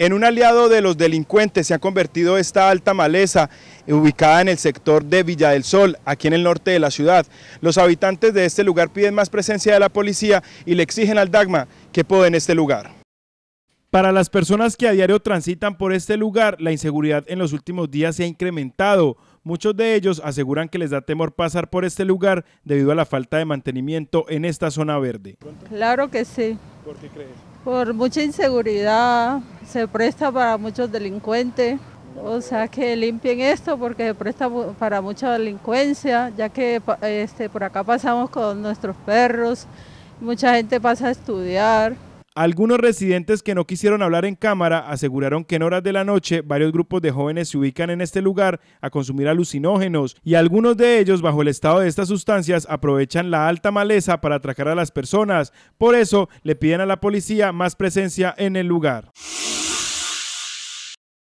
En un aliado de los delincuentes se ha convertido esta alta maleza ubicada en el sector de Villa del Sol, aquí en el norte de la ciudad. Los habitantes de este lugar piden más presencia de la policía y le exigen al Dagma que pueda en este lugar. Para las personas que a diario transitan por este lugar, la inseguridad en los últimos días se ha incrementado. Muchos de ellos aseguran que les da temor pasar por este lugar debido a la falta de mantenimiento en esta zona verde. Claro que sí. ¿Por qué crees? Por mucha inseguridad, se presta para muchos delincuentes. O sea, que limpien esto porque se presta para mucha delincuencia, ya que este, por acá pasamos con nuestros perros, mucha gente pasa a estudiar. Algunos residentes que no quisieron hablar en cámara aseguraron que en horas de la noche varios grupos de jóvenes se ubican en este lugar a consumir alucinógenos y algunos de ellos bajo el estado de estas sustancias aprovechan la alta maleza para atracar a las personas. Por eso le piden a la policía más presencia en el lugar.